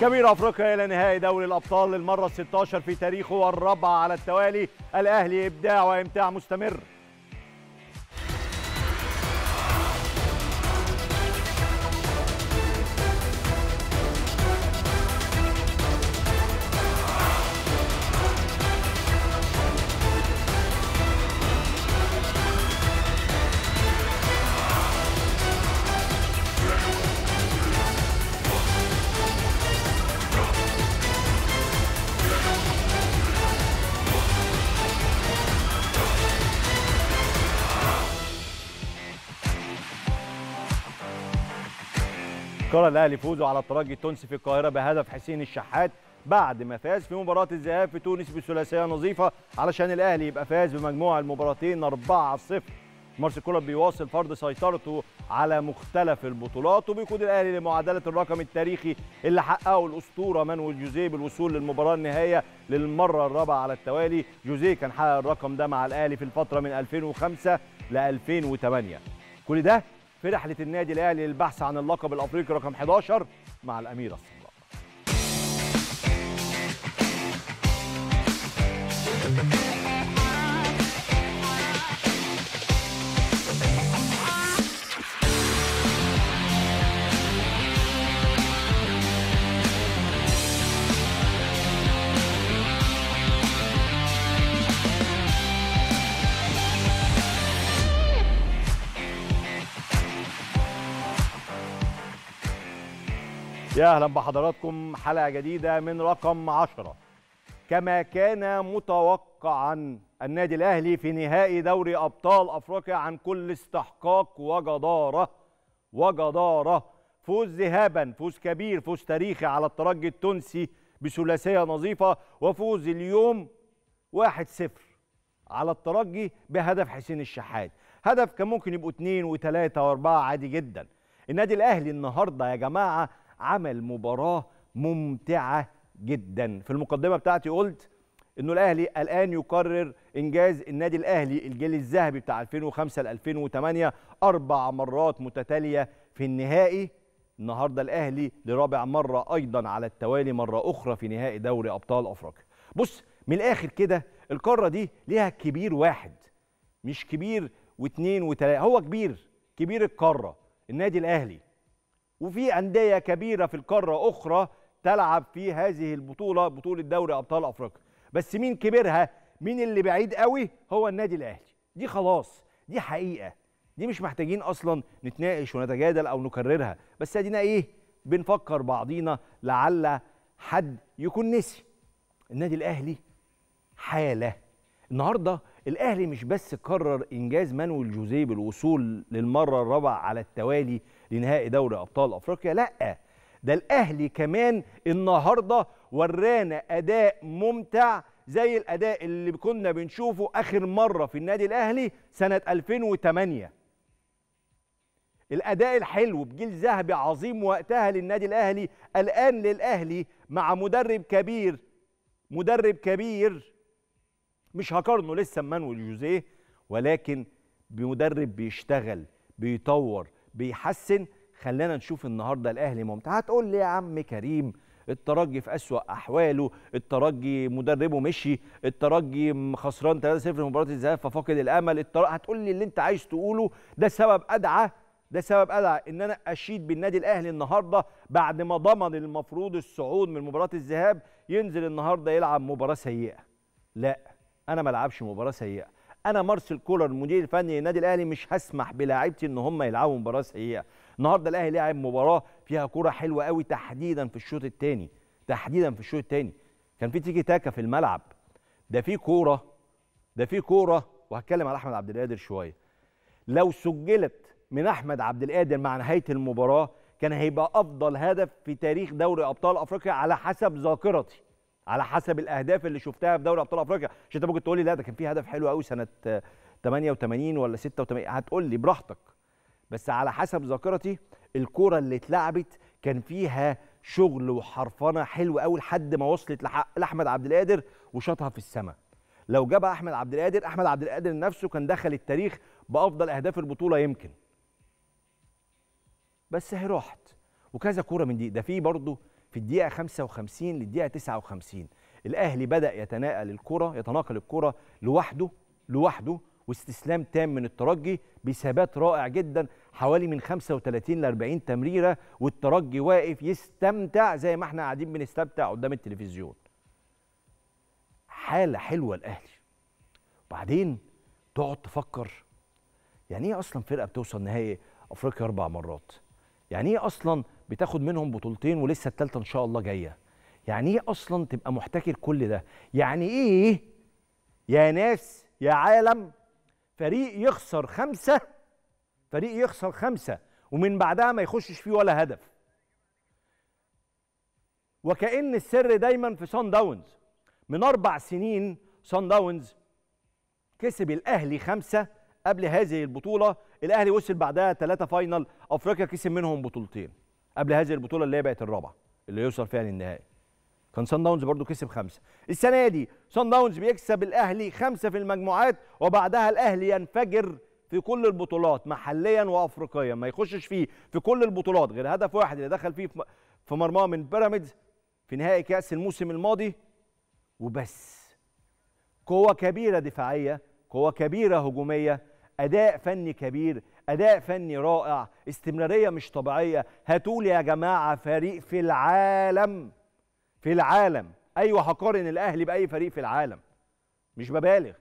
كبير افريقيا الى نهائي دوري الابطال للمره 16 في تاريخه والرابعه على التوالي الاهلي ابداع وامتاع مستمر الكره الاهلي فوزه على الترجي التونسي في القاهره بهدف حسين الشحات بعد ما فاز في مباراة الذهاب في تونس بثلاثية نظيفة علشان الأهلي يبقى فاز بمجموع المباراتين 4-0 مارسيل كولر بيواصل فرض سيطرته على مختلف البطولات وبيقود الأهلي لمعادلة الرقم التاريخي اللي حققه الأسطورة مانويل جوزيه بالوصول للمباراة النهائية للمرة الرابعة على التوالي جوزيه كان حقق الرقم ده مع الأهلي في الفترة من 2005 ل 2008 كل ده في رحله النادي الاهلي للبحث عن اللقب الافريقي رقم 11 مع الاميره يا اهلا بحضراتكم حلقه جديده من رقم 10 كما كان متوقعا النادي الاهلي في نهائي دوري ابطال افريقيا عن كل استحقاق وجداره وجداره فوز ذهابا فوز كبير فوز تاريخي على الترجي التونسي بثلاثيه نظيفه وفوز اليوم 1-0 على الترجي بهدف حسين الشحات هدف كان ممكن يبقوا 2 و3 و4 عادي جدا النادي الاهلي النهارده يا جماعه عمل مباراه ممتعه جدا في المقدمه بتاعتي قلت انه الاهلي الان يقرر انجاز النادي الاهلي الجيل الذهبي بتاع 2005 ل 2008 اربع مرات متتاليه في النهائي النهارده الاهلي لرابع مره ايضا على التوالي مره اخرى في نهائي دوري ابطال افريقيا بص من الاخر كده القاره دي ليها كبير واحد مش كبير واثنين وثلاثه هو كبير كبير القاره النادي الاهلي وفي أندية كبيرة في القارة أخرى تلعب في هذه البطولة بطولة دوري أبطال أفريقيا بس مين كبرها مين اللي بعيد قوي هو النادي الأهلي دي خلاص دي حقيقة دي مش محتاجين أصلا نتناقش ونتجادل أو نكررها بس أدينا إيه بنفكر بعضينا لعل حد يكون نسي النادي الأهلي حالة النهارده الاهلي مش بس قرر انجاز مانويل جوزيه بالوصول للمره الرابعه على التوالي لنهائي دوري ابطال افريقيا لا ده الاهلي كمان النهارده ورانا اداء ممتع زي الاداء اللي كنا بنشوفه اخر مره في النادي الاهلي سنه 2008 الاداء الحلو بجيل ذهبي عظيم وقتها للنادي الاهلي الان للاهلي مع مدرب كبير مدرب كبير مش هقارنه لسه مانويل جوزيه ولكن بمدرب بيشتغل بيطور بيحسن خلينا نشوف النهارده الاهلي ممتع هتقول لي يا عم كريم الترجي في أسوأ أحواله الترجي مدربه مشي الترجي خسران 3-0 في مباراة الذهاب ففاقد الأمل التر... هتقول لي اللي أنت عايز تقوله ده سبب أدعى ده سبب أدعى إن أنا أشيد بالنادي الأهلي النهاردة بعد ما ضمن المفروض الصعود من مباراة الذهاب ينزل النهاردة يلعب مباراة سيئة لا أنا ما ألعبش مباراة سيئة انا مارسيل كولر المدير الفني للنادي الاهلي مش هسمح بلاعيبتي ان هم يلعبوا مباراه سيئه النهارده الاهلي لعب مباراه فيها كوره حلوه قوي تحديدا في الشوط الثاني تحديدا في الشوط الثاني كان في تيكي تاكا في الملعب ده في كوره ده في كوره وهتكلم على احمد عبد القادر شويه لو سجلت من احمد عبد القادر مع نهايه المباراه كان هيبقى افضل هدف في تاريخ دوري ابطال افريقيا على حسب ذاكرتي على حسب الاهداف اللي شفتها في دوري ابطال افريقيا عشان انت ممكن تقول لي لا ده كان في هدف حلو قوي سنه 88 آه، ولا 86 هتقول لي براحتك بس على حسب ذاكرتي الكوره اللي اتلعبت كان فيها شغل وحرفنه حلو قوي لحد ما وصلت لحق لاحمد عبد القادر وشاطها في السماء لو جابها احمد عبد القادر احمد عبد القادر نفسه كان دخل التاريخ بافضل اهداف البطوله يمكن بس هي راحت وكذا كوره من دي ده في برضه في الدقيقه 55 للدقيقه 59 الاهلي بدا يتناقل الكره يتناقل الكره لوحده لوحده واستسلام تام من الترجي بثبات رائع جدا حوالي من 35 ل 40 تمريره والترجي واقف يستمتع زي ما احنا قاعدين بنستمتع قدام التلفزيون. حاله حلوه الاهلي. وبعدين تقعد تفكر يعني ايه اصلا فرقه بتوصل نهائي افريقيا اربع مرات؟ يعني ايه اصلا بتاخد منهم بطولتين ولسه الثالثه ان شاء الله جايه يعني ايه اصلا تبقى محتكر كل ده يعني ايه يا ناس يا عالم فريق يخسر خمسه فريق يخسر خمسه ومن بعدها ما يخشش فيه ولا هدف وكأن السر دايما في سان داونز من أربع سنين سان داونز كسب الأهلي خمسة قبل هذه البطولة الأهلي وصل بعدها ثلاثة فاينل أفريقيا كسب منهم بطولتين قبل هذه البطوله اللي هي بقت الرابعه اللي يوصل فيها للنهائي كان سان داونز برده كسب خمسه السنه دي سان داونز بيكسب الاهلي خمسه في المجموعات وبعدها الاهلي ينفجر في كل البطولات محليا وافريقيا ما يخشش فيه في كل البطولات غير هدف واحد اللي دخل فيه في مرماه من بيراميدز في نهائي كاس الموسم الماضي وبس قوه كبيره دفاعيه قوه كبيره هجوميه اداء فني كبير اداء فني رائع استمراريه مش طبيعيه هتقول يا جماعه فريق في العالم في العالم ايوه هقارن الاهلي باي فريق في العالم مش ببالغ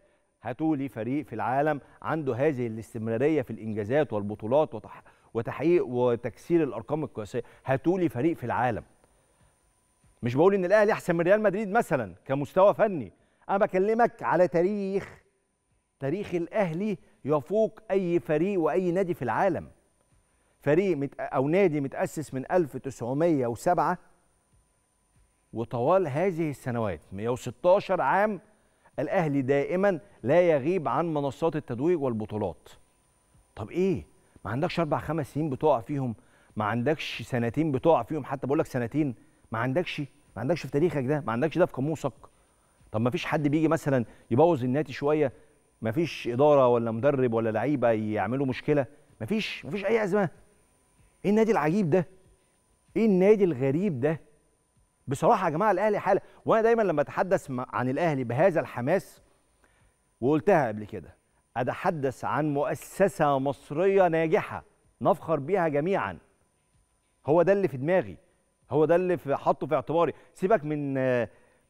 هتقولي فريق في العالم عنده هذه الاستمراريه في الانجازات والبطولات وتح... وتحقيق وتكسير الارقام القياسيه هتقولي فريق في العالم مش بقول ان الاهلي احسن من ريال مدريد مثلا كمستوى فني انا بكلمك على تاريخ تاريخ الاهلي يفوق اي فريق واي نادي في العالم فريق مت او نادي متاسس من 1907 وطوال هذه السنوات 116 عام الاهلي دائما لا يغيب عن منصات التتويج والبطولات طب ايه ما عندكش اربع خمس سنين بتقع فيهم ما عندكش سنتين بتقع فيهم حتى بقول لك سنتين ما عندكش ما عندكش في تاريخك ده ما عندكش ده في قاموسك طب ما فيش حد بيجي مثلا يبوظ النادي شويه مفيش اداره ولا مدرب ولا لعيبه يعملوا مشكله مفيش مفيش اي ازمه ايه النادي العجيب ده ايه النادي الغريب ده بصراحه يا جماعه الاهلي حاله وانا دايما لما اتحدث عن الاهلي بهذا الحماس وقلتها قبل كده اتحدث عن مؤسسه مصريه ناجحه نفخر بيها جميعا هو ده اللي في دماغي هو ده اللي حاطه في اعتباري سيبك من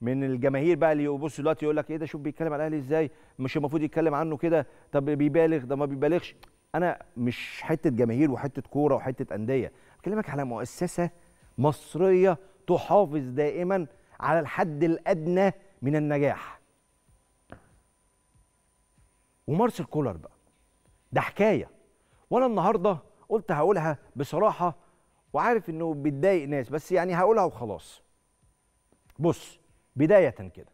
من الجماهير بقى اللي يبص دلوقتي يقول لك ايه ده شوف بيتكلم على الاهلي ازاي مش المفروض يتكلم عنه كده طب بيبالغ ده ما بيبالغش انا مش حته جماهير وحته كوره وحته انديه بكلمك على مؤسسه مصريه تحافظ دائما على الحد الادنى من النجاح ومارسل كولر بقى ده حكايه وانا النهارده قلت هقولها بصراحه وعارف انه بتضايق ناس بس يعني هقولها وخلاص بص بدايه كده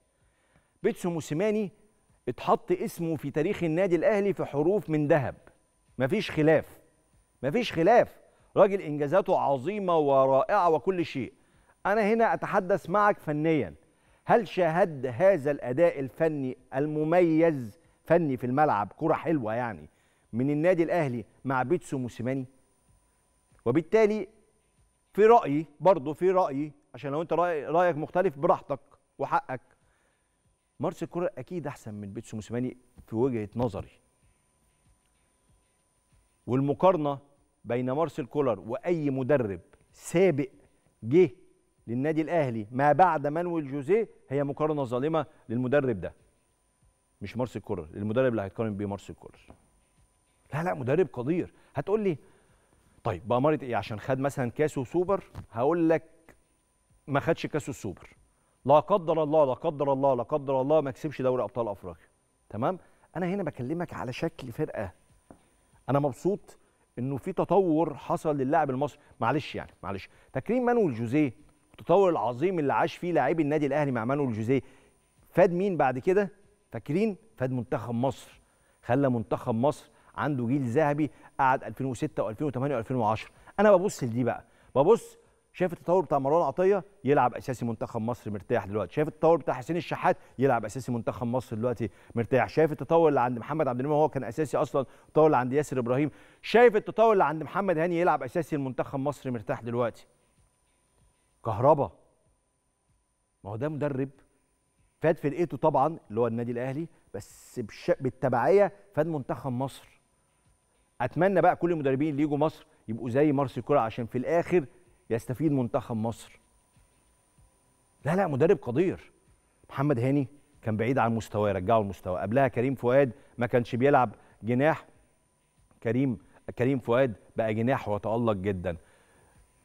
بيتسو موسيماني اتحط اسمه في تاريخ النادي الاهلي في حروف من ذهب مفيش خلاف مفيش خلاف راجل انجازاته عظيمه ورائعه وكل شيء انا هنا اتحدث معك فنيا هل شاهد هذا الاداء الفني المميز فني في الملعب كره حلوه يعني من النادي الاهلي مع بيتسو موسيماني وبالتالي في رايي برضه في رايي عشان لو انت رايك مختلف براحتك وحقك مارسيل كولر اكيد احسن من بيتسو موسيماني في وجهه نظري والمقارنه بين مارسيل كولر واي مدرب سابق جه للنادي الاهلي ما بعد مانويل جوزيه هي مقارنه ظالمه للمدرب ده مش مارسيل كولر المدرب اللي هيتقارن بيه مارسيل كولر لا لا مدرب قدير هتقول لي طيب بأمارة ايه عشان خد مثلا كاس وسوبر هقول لك ما خدش كاس وسوبر لا قدر الله لا قدر الله لا قدر الله ما كسبش دوري ابطال افريقيا تمام انا هنا بكلمك على شكل فرقه انا مبسوط انه في تطور حصل للاعب المصري معلش يعني معلش تكريم مانويل جوزيه التطور العظيم اللي عاش فيه لاعبي النادي الاهلي مع مانويل جوزيه فاد مين بعد كده فاكرين فاد منتخب مصر خلى منتخب مصر عنده جيل ذهبي قعد 2006 و2008 و2010 انا ببص لدي بقى ببص شايف التطور بتاع مروان عطيه يلعب اساسي منتخب مصر مرتاح دلوقتي شايف التطور بتاع حسين الشحات يلعب اساسي منتخب مصر دلوقتي مرتاح شايف التطور اللي عند محمد عبد المنعم هو كان اساسي اصلا التطور اللي عند ياسر ابراهيم شايف التطور اللي عند محمد هاني يلعب اساسي المنتخب مصر مرتاح دلوقتي كهربا ما هو ده مدرب فاد فرقته طبعا اللي هو النادي الاهلي بس بش... بالتبعيه فاد منتخب مصر اتمنى بقى كل المدربين اللي يجوا مصر يبقوا زي مارسيل كولر عشان في الاخر يستفيد منتخب مصر لا لا مدرب قدير محمد هاني كان بعيد عن مستواه رجعه المستوى قبلها كريم فؤاد ما كانش بيلعب جناح كريم كريم فؤاد بقى جناح وتألق جدا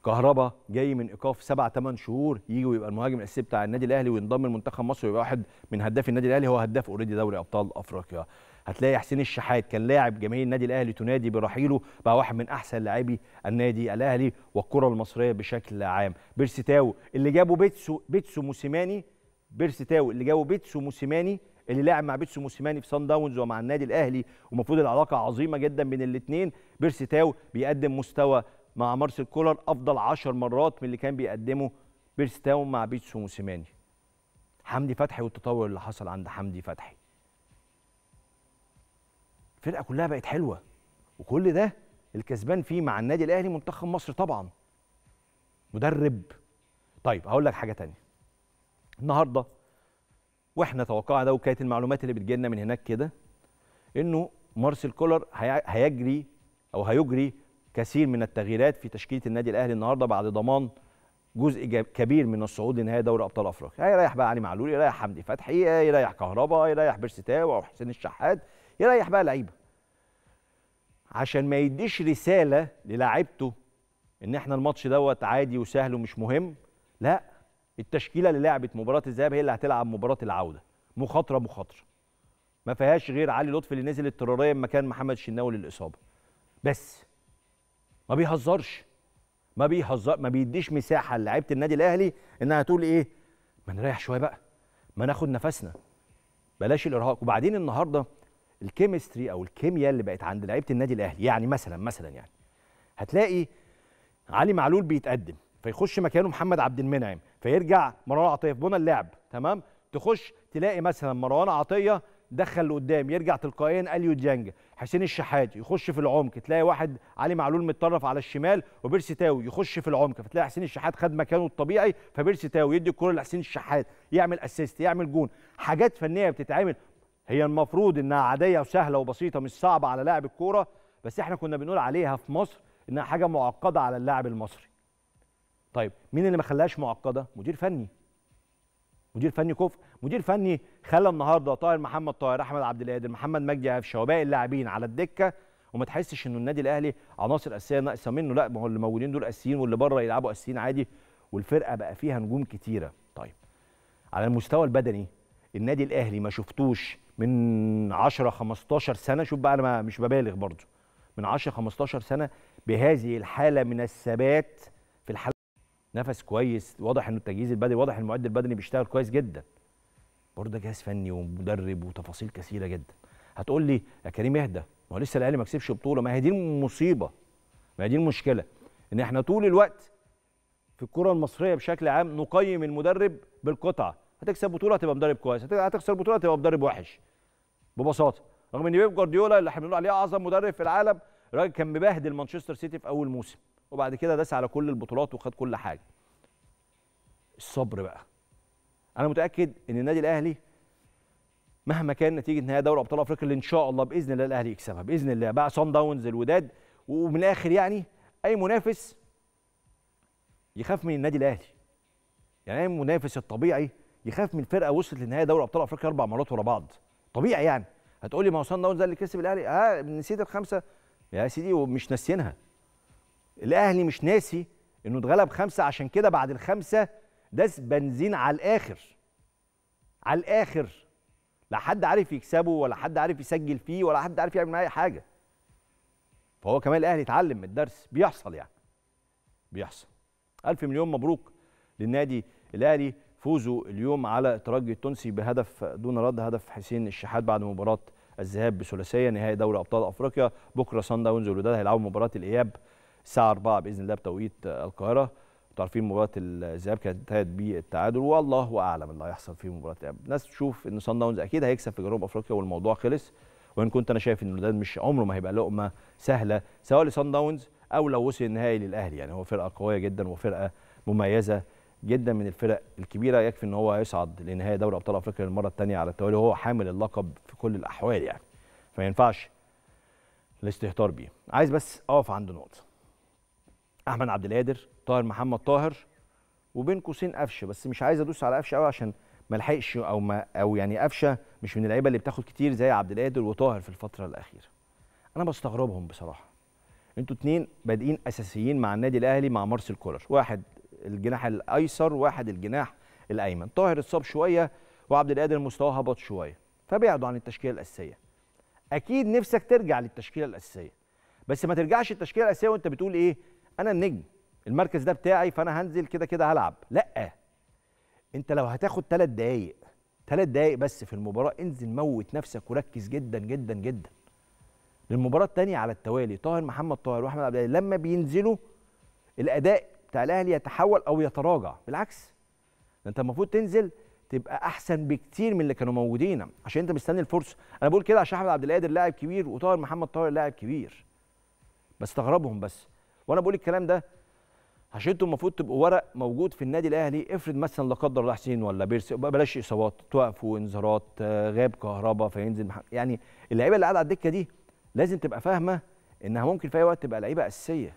كهربا جاي من ايقاف سبع ثمان شهور يجي ويبقى المهاجم الاساسي بتاع النادي الاهلي وينضم لمنتخب مصر ويبقى واحد من هداف النادي الاهلي هو هداف اوريدي دوري ابطال افريقيا هتلاقي حسين الشحات كان لاعب جماهير النادي الاهلي تنادي برحيله بقى واحد من احسن لاعبي النادي الاهلي والكره المصريه بشكل عام بيرسيتاو اللي جابه بيتسو بيتسو موسيماني بيرسيتاو اللي جابه بيتسو موسيماني اللي لعب مع بيتسو موسيماني في سان داونز ومع النادي الاهلي ومفروض العلاقه عظيمه جدا بين الاثنين بيرسيتاو بيقدم مستوى مع مارسيل كولر افضل 10 مرات من اللي كان بيقدمه بيرسيتاو مع بيتسو موسيماني حمدي فتحي والتطور اللي حصل عند حمدي فتحي الفرقه كلها بقت حلوه وكل ده الكسبان فيه مع النادي الاهلي منتخب مصر طبعا مدرب طيب هقول لك حاجه تانية النهارده واحنا توقعنا ده وكانت المعلومات اللي بتجي لنا من هناك كده انه مارسيل كولر هيجري او هيجري كثير من التغييرات في تشكيله النادي الاهلي النهارده بعد ضمان جزء كبير من الصعود لنهائي دوري ابطال افريقيا هيريح بقى علي معلول يريح حمدي فتحي يريح كهربا يريح بيرستاو او حسين الشحات يريح بقى لعيبه عشان ما يديش رساله للاعيبته ان احنا الماتش دوت عادي وسهل ومش مهم لا التشكيله اللي لعبت مباراه الذهاب هي اللي هتلعب مباراه العوده مخاطره مخاطره ما فيهاش غير علي لطفي اللي نزل اضطراريا مكان محمد شناوي للاصابه بس ما بيهزرش ما بيهزر ما بيديش مساحه لعيبه النادي الاهلي انها تقول ايه ما نريح شويه بقى ما ناخد نفسنا بلاش الارهاق وبعدين النهارده الكيمستري او الكيمياء اللي بقت عند لعيبه النادي الاهلي يعني مثلا مثلا يعني هتلاقي علي معلول بيتقدم فيخش مكانه محمد عبد المنعم فيرجع مروان عطيه في بنى اللعب تمام تخش تلاقي مثلا مروان عطيه دخل لقدام يرجع تلقائيا اليو ديانج حسين الشحات يخش في العمق تلاقي واحد علي معلول متطرف على الشمال وبيرسي تاوي يخش في العمق فتلاقي حسين الشحات خد مكانه الطبيعي فبيرسي تاوي يدي الكره لحسين الشحات يعمل اسيست يعمل جون حاجات فنيه بتتعمل هي المفروض انها عاديه وسهله وبسيطه مش صعبه على لاعب الكوره بس احنا كنا بنقول عليها في مصر انها حاجه معقده على اللاعب المصري طيب مين اللي ما خلاهاش معقده مدير فني مدير فني كفء مدير فني خلى النهارده طاهر محمد طاهر احمد عبد القادر محمد مجدي قفشه وباقي اللاعبين على الدكه وما تحسش انه النادي الاهلي عناصر اساسيه ناقصه منه لا ما هو اللي موجودين دول اساسيين واللي بره يلعبوا اساسيين عادي والفرقه بقى فيها نجوم كتيره طيب على المستوى البدني النادي الاهلي ما شفتوش من 10 15 سنه شوف بقى انا مش ببالغ برضو من 10 15 سنه بهذه الحاله من الثبات في الحاله نفس كويس واضح انه التجهيز البدني واضح المعد البدني بيشتغل كويس جدا برضه ده جهاز فني ومدرب وتفاصيل كثيره جدا هتقول لي يا كريم اهدى ما هو لسه الاهلي ما كسبش بطوله ما هي دي المصيبه ما هي دي المشكله ان احنا طول الوقت في الكره المصريه بشكل عام نقيم المدرب بالقطعه هتكسب بطوله هتبقى مدرب كويس هتخسر بطوله هتبقى مدرب وحش ببساطه رغم ان بيب جوارديولا اللي احنا بنقول عليه اعظم مدرب في العالم الراجل كان مبهدل مانشستر سيتي في اول موسم وبعد كده داس على كل البطولات وخد كل حاجه الصبر بقى انا متاكد ان النادي الاهلي مهما كان نتيجه نهائي دوري ابطال افريقيا اللي ان شاء الله باذن الله الاهلي يكسبها باذن الله بقى صن داونز الوداد ومن الاخر يعني اي منافس يخاف من النادي الاهلي يعني اي منافس الطبيعي يخاف من فرقه وصلت لنهائي دوري ابطال افريقيا اربع مرات ورا بعض طبيعي يعني هتقول لي ما هو صن داونز ده اللي كسب الاهلي اه نسيت الخمسه يا سيدي ومش ناسيينها الاهلي مش ناسي انه اتغلب خمسه عشان كده بعد الخمسه داس بنزين على الاخر على الاخر لا حد عارف يكسبه ولا حد عارف يسجل فيه ولا حد عارف يعمل معاه اي حاجه فهو كمان الاهلي اتعلم من الدرس بيحصل يعني بيحصل الف مليون مبروك للنادي الاهلي فوزه اليوم على الترجي التونسي بهدف دون رد هدف حسين الشحات بعد مباراه الذهاب بثلاثيه نهائي دوري ابطال افريقيا بكره سان داونز والوداد هيلعبوا مباراه الاياب الساعه 4 باذن الله بتوقيت القاهره عارفين مباراه الذهاب كانت انتهت بالتعادل والله اعلم إيه اللي هيحصل في مباراه الاياب ناس تشوف ان سان داونز اكيد هيكسب في جنوب افريقيا والموضوع خلص وان كنت انا شايف ان الوداد مش عمره ما هيبقى لقمه سهله سواء لسان داونز او لو وصل النهائي للاهلي يعني هو فرقه قويه جدا وفرقه مميزه جدا من الفرق الكبيره يكفي ان هو هيصعد لنهائي دوري ابطال افريقيا للمره الثانيه على التوالي وهو حامل اللقب في كل الاحوال يعني فما ينفعش الاستهتار بيه عايز بس اقف عند نقطه احمد عبد القادر طاهر محمد طاهر وبين قوسين قفشه بس مش عايز ادوس على قفشه قوي عشان ما لحقش او ما او يعني قفشه مش من اللعيبه اللي بتاخد كتير زي عبد القادر وطاهر في الفتره الاخيره انا بستغربهم بصراحه انتوا اتنين بادئين اساسيين مع النادي الاهلي مع مارسيل كولر واحد الجناح الايسر واحد الجناح الايمن طاهر اتصاب شويه وعبد القادر مستواه هبط شويه فبعدوا عن التشكيله الاساسيه اكيد نفسك ترجع للتشكيله الاساسيه بس ما ترجعش التشكيله الاساسيه وانت بتقول ايه انا النجم المركز ده بتاعي فانا هنزل كده كده هلعب لا انت لو هتاخد ثلاث دقايق ثلاث دقايق بس في المباراه انزل موت نفسك وركز جدا جدا جدا للمباراه الثانيه على التوالي طاهر محمد طاهر واحمد عبد لما بينزلوا الاداء بتاع الاهلي يتحول او يتراجع بالعكس انت المفروض تنزل تبقى احسن بكتير من اللي كانوا موجودين عشان انت مستني الفرصه انا بقول كده عشان احمد عبد القادر لاعب كبير وطاهر محمد طاهر لاعب كبير بستغربهم بس وانا بقول الكلام ده عشان انتوا المفروض تبقوا ورق موجود في النادي الاهلي افرض مثلا لا قدر الله حسين ولا بيرسي بلاش اصابات توقفوا انذارات آه، غاب كهرباء فينزل محمد. يعني اللعيبه اللي قاعده على الدكه دي لازم تبقى فاهمه انها ممكن في اي وقت تبقى لعيبه اساسيه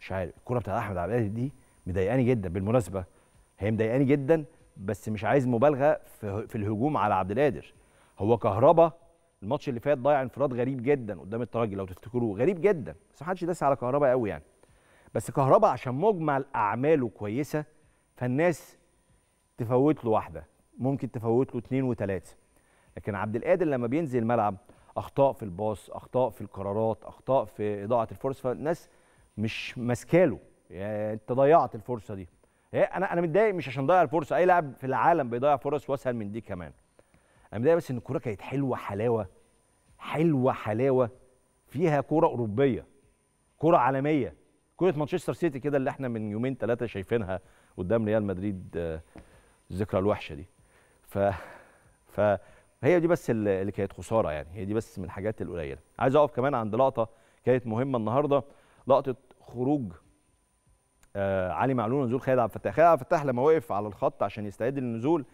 مش عارف الكوره بتاعت احمد عبد القادر دي مضايقاني جدا بالمناسبه هي مضايقاني جدا بس مش عايز مبالغه في, في الهجوم على عبد القادر هو كهربا الماتش اللي فات ضيع انفراد غريب جدا قدام الترجي لو تفتكروه غريب جدا بس ما حدش داس على كهربا قوي يعني بس كهربا عشان مجمل اعماله كويسه فالناس تفوت له واحده ممكن تفوت له اثنين وثلاثه لكن عبد القادر لما بينزل الملعب اخطاء في الباص اخطاء في القرارات اخطاء في اضاعه الفرص فالناس مش ماسكاله يعني انت ضيعت الفرصه دي انا انا متضايق مش عشان ضيع الفرصه اي لاعب في العالم بيضيع فرص واسهل من دي كمان انا متضايق بس ان الكوره كانت حلوه حلاوه حلوه حلاوه فيها كوره اوروبيه كوره عالميه كوره مانشستر سيتي كده اللي احنا من يومين ثلاثه شايفينها قدام ريال مدريد آه، الذكرى الوحشه دي ف ف هي دي بس اللي كانت خساره يعني هي دي بس من الحاجات القليله عايز اقف كمان عند لقطه كانت مهمه النهارده لقطه خروج آه علي معلول ونزول خالد عبد الفتاح خالد عبد الفتاح لما وقف على الخط عشان يستعد للنزول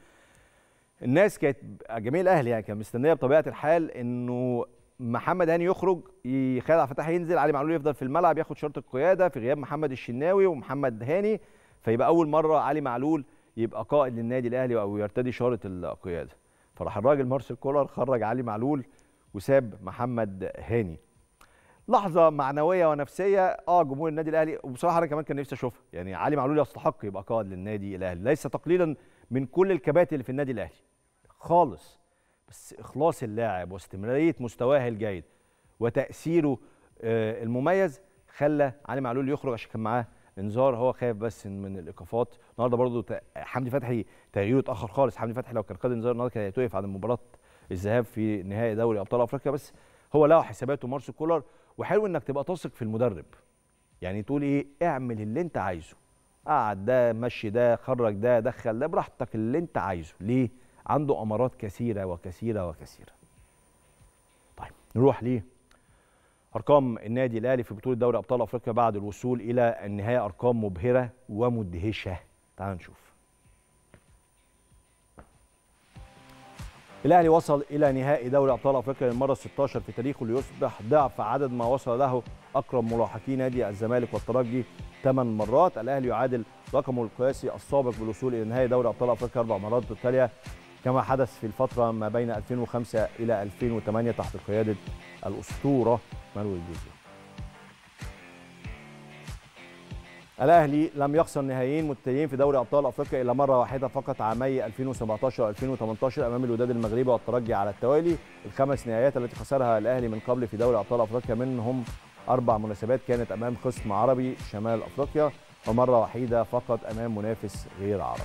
الناس كانت جميع الاهلي يعني كان مستنيه بطبيعه الحال انه محمد هاني يخرج خالد عبد الفتاح ينزل علي معلول يفضل في الملعب ياخد شرط القياده في غياب محمد الشناوي ومحمد هاني فيبقى اول مره علي معلول يبقى قائد للنادي الاهلي او يرتدي شاره القياده فراح الراجل مارسيل كولر خرج علي معلول وساب محمد هاني لحظه معنويه ونفسيه اه جمهور النادي الاهلي وبصراحه انا كمان كان نفسي اشوفها يعني علي معلول يستحق يبقى قائد للنادي الاهلي ليس تقليلا من كل الكباتن اللي في النادي الاهلي خالص بس اخلاص اللاعب واستمراريه مستواه الجيد وتاثيره آه المميز خلى علي معلول يخرج عشان كان معاه انذار هو خايف بس من الايقافات النهارده برضو حمدي فتحي تغييره اتاخر خالص حمدي فتحي لو كان خد انذار النهارده كان هيتوقف عن مباراه الذهاب في نهائي دوري ابطال افريقيا بس هو لقى حساباته مارسو كولر وحلو انك تبقى تثق في المدرب يعني تقول ايه اعمل اللي انت عايزه قعد ده مشي ده خرج ده دخل ده براحتك اللي انت عايزه ليه عنده امارات كثيره وكثيره وكثيره طيب نروح ليه ارقام النادي الاهلي في بطوله دوري ابطال افريقيا بعد الوصول الى النهايه ارقام مبهره ومدهشه تعال نشوف الاهلي وصل الى نهائي دوري ابطال افريقيا للمره 16 في تاريخه ليصبح ضعف عدد ما وصل له اقرب ملاحقي نادي الزمالك والترجي 8 مرات الاهلي يعادل رقمه القياسي السابق بالوصول الى نهائي دوري ابطال افريقيا اربع مرات متتاليه كما حدث في الفتره ما بين 2005 الى 2008 تحت قياده الاسطوره مانويل جوزيه الاهلي لم يخسر نهائيين متتاليين في دوري ابطال افريقيا الا مره واحده فقط عامي 2017 و2018 امام الوداد المغربي والترجي على التوالي الخمس نهائيات التي خسرها الاهلي من قبل في دوري ابطال افريقيا منهم اربع مناسبات كانت امام خصم عربي شمال افريقيا ومره وحيده فقط امام منافس غير عربي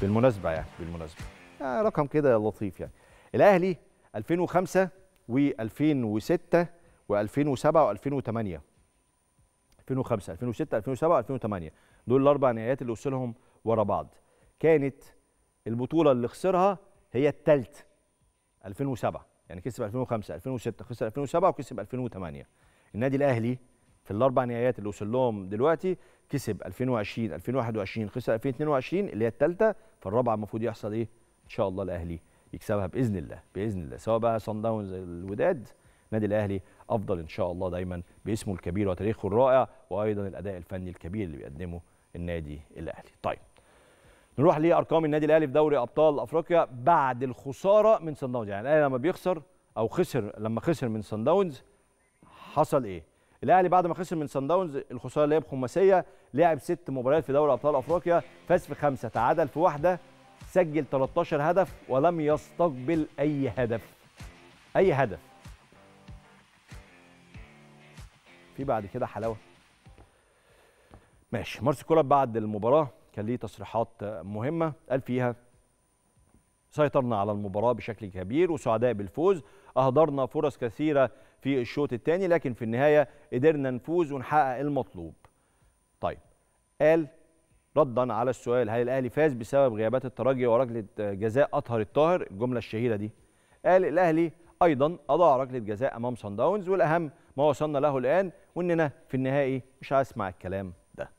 بالمناسبه يعني بالمناسبه آه، رقم كده لطيف يعني الاهلي 2005 و2006 و2007 و2008 2005 2006 2007 2008 دول الاربع نهائيات اللي وصلهم ورا بعض كانت البطوله اللي خسرها هي الثالث 2007 يعني كسب 2005 2006 خسر 2007 وكسب 2008 النادي الاهلي في الاربع نهائيات اللي وصل لهم دلوقتي كسب 2020 2021 خسر 2022 اللي هي الثالثه فالرابعه المفروض يحصل ايه ان شاء الله الاهلي يكسبها باذن الله باذن الله سواء بقى صن داونز الوداد النادي الاهلي افضل ان شاء الله دايما باسمه الكبير وتاريخه الرائع وايضا الاداء الفني الكبير اللي بيقدمه النادي الاهلي طيب نروح لارقام النادي الاهلي في دوري ابطال افريقيا بعد الخساره من صن داونز يعني الاهلي لما بيخسر او خسر لما خسر من صن داونز حصل ايه الاهلي بعد ما خسر من صن داونز الخساره اللي هي بخماسيه لعب ست مباريات في دوري ابطال افريقيا فاز في خمسه تعادل في واحده سجل 13 هدف ولم يستقبل اي هدف اي هدف في بعد كده حلاوه ماشي مارس كولر بعد المباراه كان ليه تصريحات مهمه قال فيها سيطرنا على المباراه بشكل كبير وسعداء بالفوز اهدرنا فرص كثيره في الشوط الثاني لكن في النهايه قدرنا نفوز ونحقق المطلوب طيب قال ردا على السؤال هل الاهلي فاز بسبب غيابات الترجي وركله جزاء اطهر الطاهر الجمله الشهيره دي قال الاهلي ايضا اضاع ركله جزاء امام صن داونز والاهم ما وصلنا له الان واننا في النهائي مش هسمع الكلام ده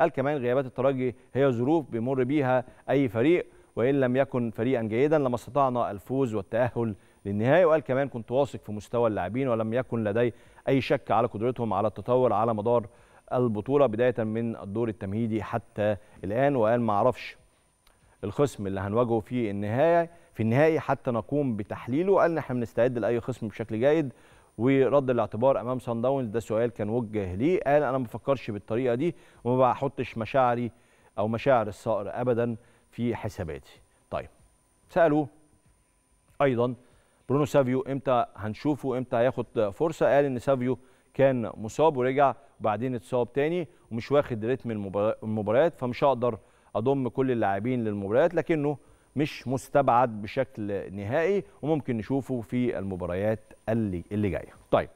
قال كمان غيابات الترجي هي ظروف بيمر بيها اي فريق وان لم يكن فريقا جيدا لما استطعنا الفوز والتاهل للنهائي وقال كمان كنت واثق في مستوى اللاعبين ولم يكن لدي اي شك على قدرتهم على التطور على مدار البطوله بدايه من الدور التمهيدي حتى الان وقال ما اعرفش الخصم اللي هنواجهه في النهايه في النهائي حتى نقوم بتحليله قال احنا بنستعد لاي خصم بشكل جيد ورد الاعتبار امام سان داونز ده سؤال كان وجه ليه قال انا ما بفكرش بالطريقه دي وما بحطش مشاعري او مشاعر الصقر ابدا في حساباتي طيب سالوه ايضا برونو سافيو امتى هنشوفه امتى هياخد فرصه قال ان سافيو كان مصاب ورجع وبعدين اتصاب تاني ومش واخد رتم المباريات فمش هقدر اضم كل اللاعبين للمباريات لكنه مش مستبعد بشكل نهائي وممكن نشوفه في المباريات اللي اللي جايه طيب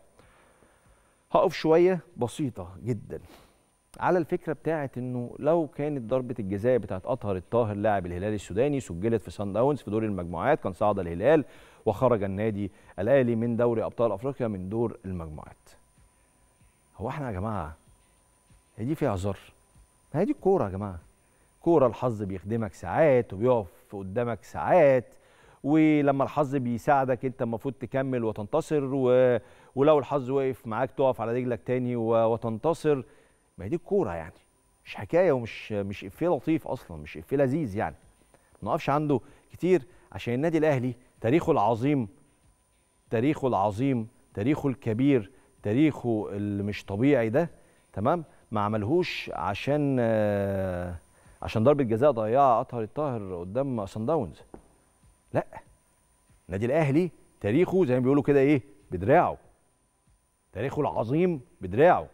هقف شويه بسيطه جدا على الفكره بتاعه انه لو كانت ضربه الجزاء بتاعه اطهر الطاهر لاعب الهلال السوداني سجلت في سان داونز في دور المجموعات كان صعد الهلال وخرج النادي الاهلي من دوري ابطال افريقيا من دور المجموعات هو احنا يا جماعه هي دي فيها هزار هي دي الكوره يا جماعه كوره الحظ بيخدمك ساعات وبيقف قدامك ساعات ولما الحظ بيساعدك انت المفروض تكمل وتنتصر و... ولو الحظ وقف معاك تقف على رجلك تاني و... وتنتصر ما هي دي الكوره يعني مش حكايه ومش مش افيه لطيف اصلا مش افيه لذيذ يعني ما نقفش عنده كتير عشان النادي الاهلي تاريخه العظيم تاريخه العظيم تاريخه الكبير تاريخه اللي مش طبيعي ده تمام ما عملهوش عشان آه عشان ضربه جزاء ضيعها اطهر الطاهر قدام سان داونز لا النادي الاهلي تاريخه زي ما بيقولوا كده ايه بدراعه تاريخه العظيم بدراعه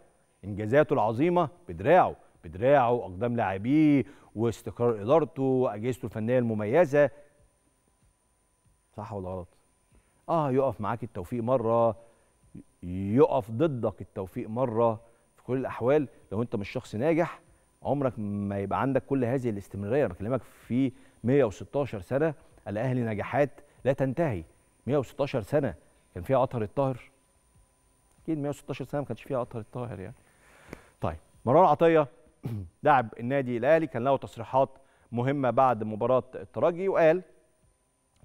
انجازاته العظيمه بدراعه بدراعه اقدام لاعبيه واستقرار ادارته واجهزته الفنيه المميزه صح ولا غلط اه يقف معاك التوفيق مره يقف ضدك التوفيق مره في كل الاحوال لو انت مش شخص ناجح عمرك ما يبقى عندك كل هذه الاستمراريه انا بكلمك في 116 سنه الاهلي نجاحات لا تنتهي 116 سنه كان فيها عطر الطاهر اكيد 116 سنه ما كانش فيها عطر الطاهر يعني طيب مروان عطيه لاعب النادي الاهلي كان له تصريحات مهمه بعد مباراه الترجي وقال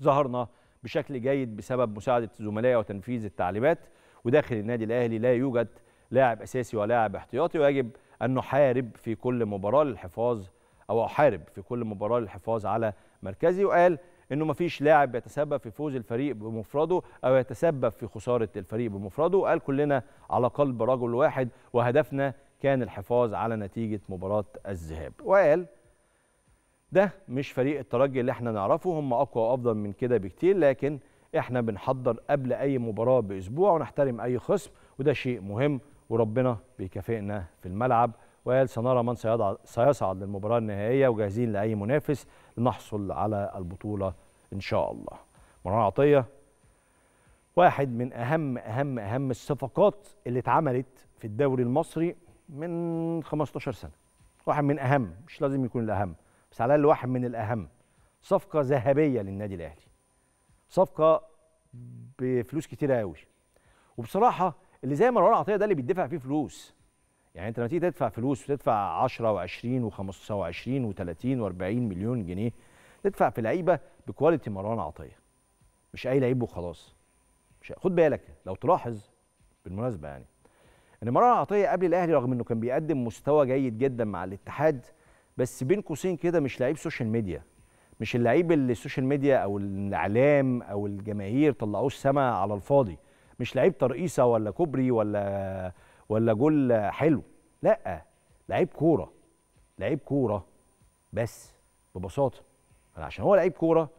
ظهرنا بشكل جيد بسبب مساعده زملائي وتنفيذ التعليمات وداخل النادي الاهلي لا يوجد لاعب اساسي ولاعب احتياطي ويجب أن نحارب في كل مباراة للحفاظ أو أحارب في كل مباراة للحفاظ على مركزي وقال انه ما فيش لاعب يتسبب في فوز الفريق بمفرده او يتسبب في خساره الفريق بمفرده وقال كلنا على قلب رجل واحد وهدفنا كان الحفاظ على نتيجه مباراه الذهاب وقال ده مش فريق الترجي اللي احنا نعرفه هم اقوى وافضل من كده بكتير لكن احنا بنحضر قبل اي مباراه باسبوع ونحترم اي خصم وده شيء مهم وربنا بيكافئنا في الملعب وقال سنرى من سيصعد للمباراة النهائية وجاهزين لأي منافس لنحصل على البطولة إن شاء الله مروان عطية واحد من أهم أهم أهم الصفقات اللي اتعملت في الدوري المصري من 15 سنة واحد من أهم مش لازم يكون الأهم بس على الأقل واحد من الأهم صفقة ذهبية للنادي الأهلي صفقة بفلوس كتيرة قوي وبصراحة اللي زي مروان عطيه ده اللي بيدفع فيه فلوس يعني انت لما تيجي تدفع فلوس وتدفع 10 و20 و25 و30 و40 مليون جنيه تدفع في لعيبه بكواليتي مروان عطيه مش اي لعيب وخلاص مش خد بالك لو تلاحظ بالمناسبه يعني ان مروان عطيه قبل الاهلي رغم انه كان بيقدم مستوى جيد جدا مع الاتحاد بس بين قوسين كده مش لعيب سوشيال ميديا مش اللعيب اللي السوشيال ميديا او الاعلام او الجماهير طلعوه السما على الفاضي مش لعيب ترقيصه ولا كوبري ولا ولا جول حلو لا لعيب كوره لعيب كوره بس ببساطه عشان هو لعيب كوره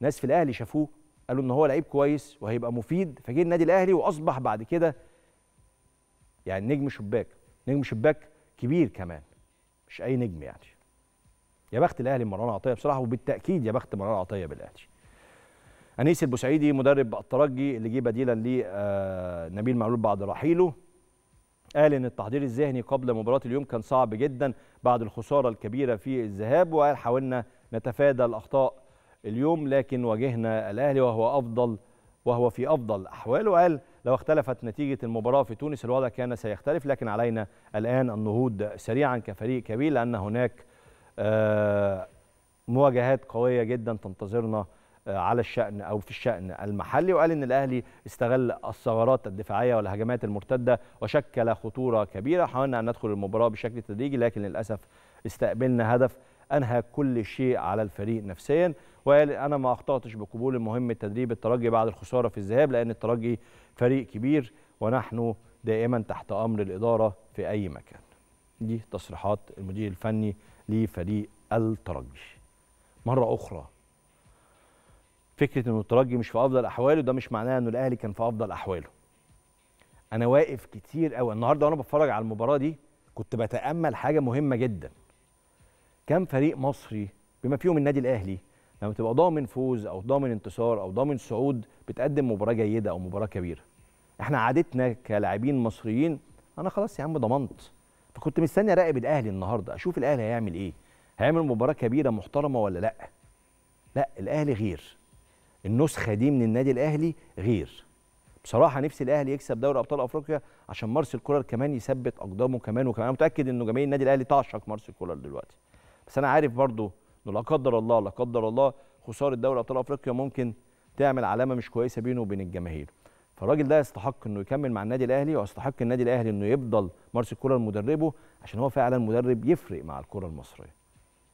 ناس في الاهلي شافوه قالوا ان هو لعيب كويس وهيبقى مفيد فجه النادي الاهلي واصبح بعد كده يعني نجم شباك نجم شباك كبير كمان مش اي نجم يعني يا بخت الاهلي مروان عطيه بصراحه وبالتاكيد يا بخت مروان عطيه بالاهلي انيس البوسعيدي مدرب الترجي اللي جه بديلا لنبيل آه، معلول بعد رحيله قال ان التحضير الذهني قبل مباراه اليوم كان صعب جدا بعد الخساره الكبيره في الذهاب وقال حاولنا نتفادى الاخطاء اليوم لكن واجهنا الاهلي وهو افضل وهو في افضل احواله وقال لو اختلفت نتيجه المباراه في تونس الوضع كان سيختلف لكن علينا الان النهوض سريعا كفريق كبير لان هناك آه، مواجهات قويه جدا تنتظرنا آه، على الشأن أو في الشأن المحلي وقال إن الأهلي استغل الثغرات الدفاعية والهجمات المرتدة وشكل خطورة كبيرة حاولنا أن ندخل المباراة بشكل تدريجي لكن للأسف استقبلنا هدف أنهى كل شيء على الفريق نفسيا وقال أنا ما أخطأتش بقبول مهمة تدريب الترجي بعد الخسارة في الذهاب لأن الترجي فريق كبير ونحن دائما تحت أمر الإدارة في أي مكان دي تصريحات المدير الفني لفريق الترجي مرة أخرى فكره ان الترجي مش في افضل احواله ده مش معناه انه الاهلي كان في افضل احواله انا واقف كتير قوي النهارده وانا بتفرج على المباراه دي كنت بتامل حاجه مهمه جدا كم فريق مصري بما فيهم النادي الاهلي لما تبقى ضامن فوز او ضامن انتصار او ضامن صعود بتقدم مباراه جيده او مباراه كبيره احنا عادتنا كلاعبين مصريين انا خلاص يا عم ضمنت فكنت مستني اراقب الاهلي النهارده اشوف الاهلي هيعمل ايه هيعمل مباراه كبيره محترمه ولا لا لا الاهلي غير النسخه دي من النادي الاهلي غير بصراحه نفسي الاهلي يكسب دوري ابطال افريقيا عشان مارسيل كولر كمان يثبت اقدامه كمان وكمان انا متاكد انه جماهير النادي الاهلي تعشق مارسيل كولر دلوقتي بس انا عارف برضو انه لا قدر الله لا قدر الله خساره دوري ابطال افريقيا ممكن تعمل علامه مش كويسه بينه وبين الجماهير فالراجل ده يستحق انه يكمل مع النادي الاهلي ويستحق النادي الاهلي انه يفضل مارسيل كولر مدربه عشان هو فعلا مدرب يفرق مع الكره المصريه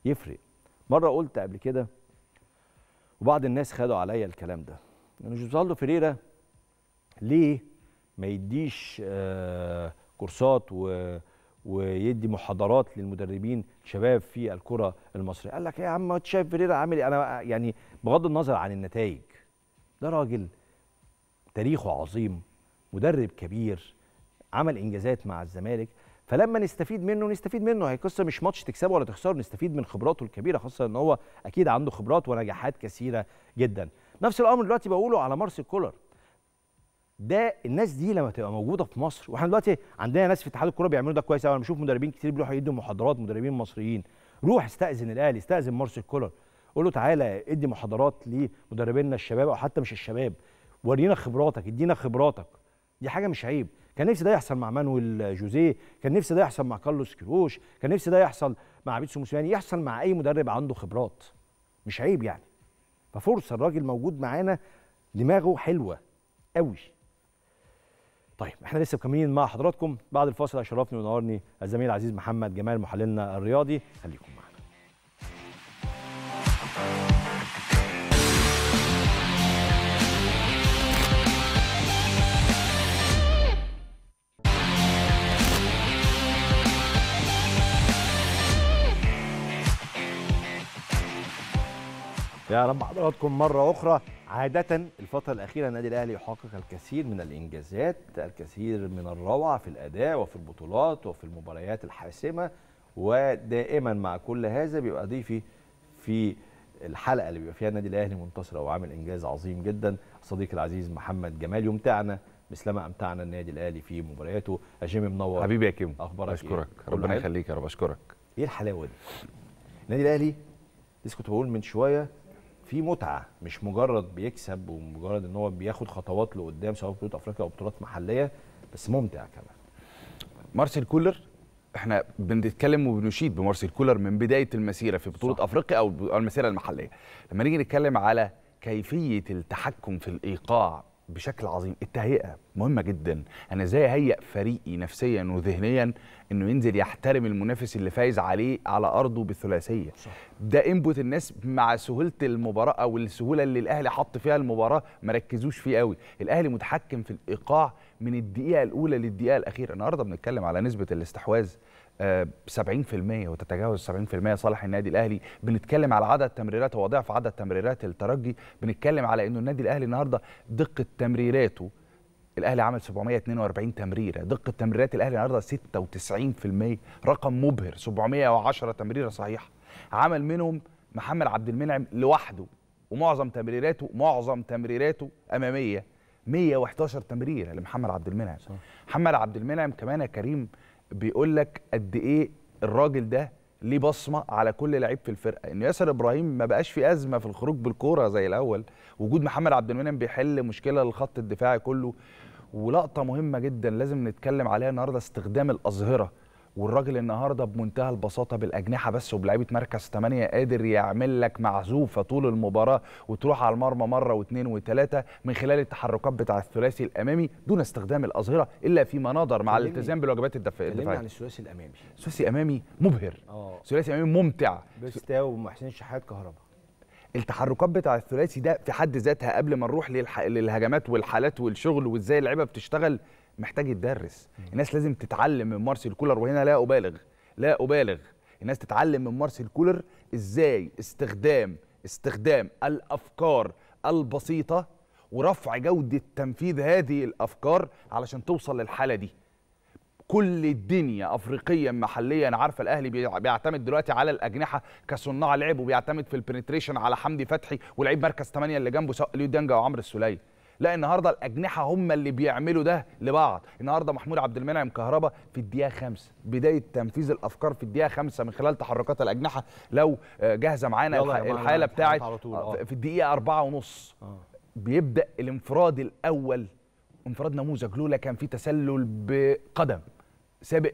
يفرق مره قلت قبل كده وبعض الناس خدوا عليا الكلام ده لأن يعني جوزالدو فيريرا ليه ما يديش آه، كورسات و ويدي محاضرات للمدربين شباب في الكره المصريه قال لك يا عم انت شايف فيريرا عامل ايه؟ انا يعني بغض النظر عن النتائج ده راجل تاريخه عظيم مدرب كبير عمل انجازات مع الزمالك فلما نستفيد منه نستفيد منه هي قصه مش ماتش تكسبه ولا تخسره نستفيد من خبراته الكبيره خاصه ان هو اكيد عنده خبرات ونجاحات كثيره جدا نفس الامر دلوقتي بقوله على مارسيل كولر ده الناس دي لما تبقى موجوده في مصر واحنا دلوقتي عندنا ناس في اتحاد الكوره بيعملوا ده كويس قوي انا بشوف مدربين كتير بيروحوا يدوا محاضرات مدربين مصريين روح استاذن الاهلي استاذن مارسيل كولر قول له تعالى ادي محاضرات لمدربينا الشباب او حتى مش الشباب ورينا خبراتك ادينا خبراتك دي حاجه مش عيب كان نفسي ده يحصل مع مانويل جوزيه كان نفسي ده يحصل مع كارلوس كيروش كان نفسي ده يحصل مع بيتسو موسيماني يحصل مع اي مدرب عنده خبرات مش عيب يعني ففرصه الراجل موجود معانا دماغه حلوه قوي طيب احنا لسه مكملين مع حضراتكم بعد الفاصل اشرفني ونورني الزميل العزيز محمد جمال محللنا الرياضي خليكم معنا يا رب حضراتكم مرة أخرى عادة الفترة الأخيرة النادي الأهلي يحقق الكثير من الإنجازات الكثير من الروعة في الأداء وفي البطولات وفي المباريات الحاسمة ودائما مع كل هذا بيبقى ضيفي في الحلقة اللي بيبقى فيها النادي الأهلي منتصرة وعامل إنجاز عظيم جدا صديقي العزيز محمد جمال يمتعنا مثلما امتعنا النادي الاهلي في مبارياته اجيم منور حبيبي يا كيم اخبارك اشكرك إيه؟ ربنا يخليك يا رب اشكرك ايه الحلاوه دي النادي الاهلي لسه كنت بقول من شويه في متعه مش مجرد بيكسب ومجرد ان هو بياخد خطوات لقدام سواء بطوله افريقيا او بطولات محليه بس ممتع كمان مارسيل كولر احنا بنتكلم وبنشيد بمارسيل كولر من بدايه المسيره في بطوله صح. افريقيا او المسيره المحليه لما نيجي نتكلم على كيفيه التحكم في الايقاع بشكل عظيم التهيئه مهمه جدا انا ازاي اهيئ فريقي نفسيا وذهنيا انه ينزل يحترم المنافس اللي فايز عليه على ارضه بالثلاثيه ده انبوت الناس مع سهوله المباراه او السهوله اللي الاهلي حط فيها المباراه ما ركزوش فيه قوي الاهلي متحكم في الايقاع من الدقيقه الاولى للدقيقه الاخيره النهارده بنتكلم على نسبه الاستحواذ 70% آه، وتتجاوز 70% صالح النادي الاهلي بنتكلم على عدد تمريرات هو ضعف عدد تمريرات الترجي بنتكلم على انه النادي الاهلي النهارده دقه تمريراته الاهلي عمل 742 تمريره دقه تمريرات الاهلي النهارده 96% رقم مبهر 710 تمريره صحيحه عمل منهم محمد عبد المنعم لوحده ومعظم تمريراته معظم تمريراته اماميه 111 تمريره لمحمد عبد المنعم صح. محمد عبد المنعم كمان يا كريم بيقول لك قد ايه الراجل ده ليه بصمه على كل لعيب في الفرقه ان ياسر ابراهيم ما بقاش في ازمه في الخروج بالكوره زي الاول وجود محمد عبد المنعم بيحل مشكله للخط الدفاعي كله ولقطه مهمه جدا لازم نتكلم عليها النهارده استخدام الاظهره والراجل النهارده بمنتهى البساطه بالاجنحه بس وبلعيبه مركز 8 قادر يعمل لك معزوفه طول المباراه وتروح على المرمى مره واثنين وثلاثه من خلال التحركات بتاع الثلاثي الامامي دون استخدام الاظهره الا فيما مناظر مع الالتزام بالواجبات الدفاعيه. كلمنا عن الثلاثي الامامي. الثلاثي الامامي مبهر. اه ثلاثي امامي ممتع. بيستاو ومحسن شحات كهرباء. التحركات بتاع الثلاثي ده في حد ذاتها قبل ما نروح للهجمات والحالات والشغل وازاي اللعيبه بتشتغل محتاج يتدرس الناس لازم تتعلم من مارسيل كولر وهنا لا ابالغ لا ابالغ الناس تتعلم من مارسيل كولر ازاي استخدام استخدام الافكار البسيطه ورفع جوده تنفيذ هذه الافكار علشان توصل للحاله دي كل الدنيا افريقيا محليا عارفه الاهلي بيعتمد دلوقتي على الاجنحه كصناع لعب وبيعتمد في البنتريشن على حمدي فتحي ولعيب مركز 8 اللي جنبه ليو دانجا وعمرو السليه لا النهارده الاجنحه هم اللي بيعملوا ده لبعض النهارده محمود عبد المنعم كهربا في الدقيقه خمسة بدايه تنفيذ الافكار في الدقيقه خمسة من خلال تحركات الاجنحه لو آه، جاهزه معانا الحاله بتاعت آه، آه. في الدقيقه أربعة ونص بيبدا الانفراد الاول انفراد نموذج لولا كان في تسلل بقدم سابق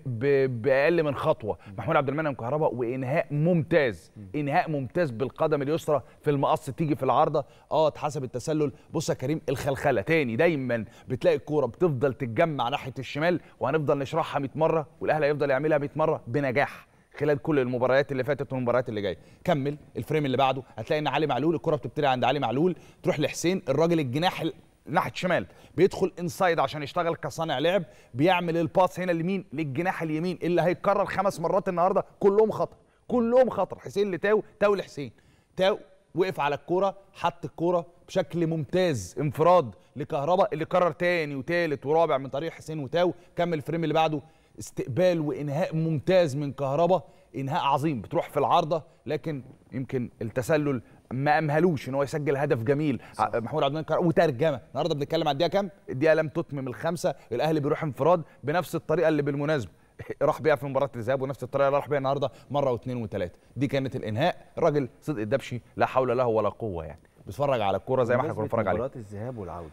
باقل من خطوه محمود عبد المنعم كهربا وانهاء ممتاز انهاء ممتاز بالقدم اليسرى في المقص تيجي في العارضه اه اتحسب التسلل بص يا كريم الخلخله تاني دايما بتلاقي الكوره بتفضل تتجمع ناحيه الشمال وهنفضل نشرحها 100 مره والاهلي هيفضل يعملها 100 مره بنجاح خلال كل المباريات اللي فاتت والمباريات اللي جايه كمل الفريم اللي بعده هتلاقي ان علي معلول الكره بتبتدي عند علي معلول تروح لحسين الراجل الجناح ناحيه الشمال بيدخل انسايد عشان يشتغل كصانع لعب بيعمل الباس هنا لمين للجناح اليمين اللي هيتكرر خمس مرات النهارده كلهم خطر كلهم خطر حسين لتاو تاو لحسين تاو وقف على الكوره حط الكوره بشكل ممتاز انفراد لكهرباء اللي كرر تاني وتالت ورابع من طريق حسين وتاو كمل الفريم اللي بعده استقبال وانهاء ممتاز من كهرباء انهاء عظيم بتروح في العارضه لكن يمكن التسلل ما امهلوش ان هو يسجل هدف جميل صح. محمود عبد المنعم وترجمه النهارده بنتكلم على الدقيقه كام الدقيقه لم تتمم الخمسه الاهلي بيروح انفراد بنفس الطريقه اللي بالمناسبه راح بيها في مباراه الذهاب ونفس الطريقه اللي راح بيها النهارده مره واثنين وثلاثه دي كانت الانهاء الراجل صدق الدبشي لا حول له ولا قوه يعني بيتفرج على الكوره زي ما احنا كنا بنتفرج عليه مباراه الذهاب والعوده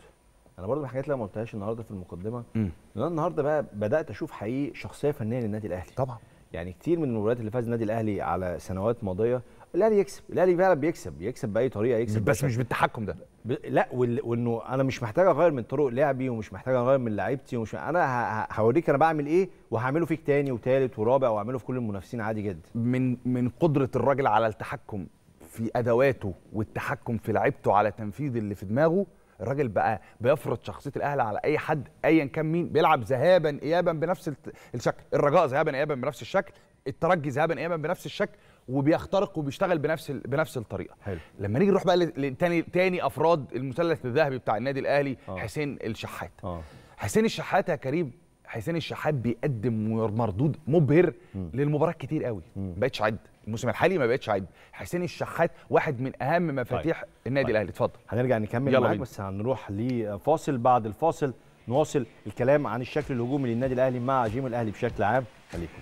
انا برضه الحاجات اللي ما قلتهاش النهارده في المقدمه ان انا النهارده بقى بدات اشوف حقيقي شخصيه فنيه للنادي الاهلي طبعا يعني كتير من المباريات اللي فاز النادي الاهلي على سنوات ماضيه الاهلي يكسب الاهلي فعلا بيكسب بيكسب باي طريقه يكسب بس مش بالتحكم ده ب... لا وال... وانه انا مش محتاج اغير من طرق لعبي ومش محتاج اغير من لعيبتي ومش انا ه... هوريك انا بعمل ايه وهعمله فيك تاني وتالت ورابع واعمله في كل المنافسين عادي جدا من من قدره الراجل على التحكم في ادواته والتحكم في لعيبته على تنفيذ اللي في دماغه الراجل بقى بيفرض شخصيه الاهلي على اي حد ايا كان مين بيلعب ذهابا ايابا بنفس الشكل الرجاء ذهابا ايابا بنفس الشكل الترجي ذهابا ايابا بنفس الشكل وبيخترق وبيشتغل بنفس بنفس الطريقه حلو. لما نيجي نروح بقى لتاني تاني افراد المثلث الذهبي بتاع النادي الاهلي أوه. حسين الشحات أوه. حسين الشحات يا كريم حسين الشحات بيقدم مردود مبهر م. للمباراه كتير قوي ما بقتش عد الموسم الحالي ما بقتش عد حسين الشحات واحد من اهم مفاتيح طيب. النادي طيب. الاهلي اتفضل هنرجع نكمل معاك بس هنروح لفاصل بعد الفاصل نواصل الكلام عن الشكل الهجومي للنادي الاهلي مع جيم الاهلي بشكل عام خليكم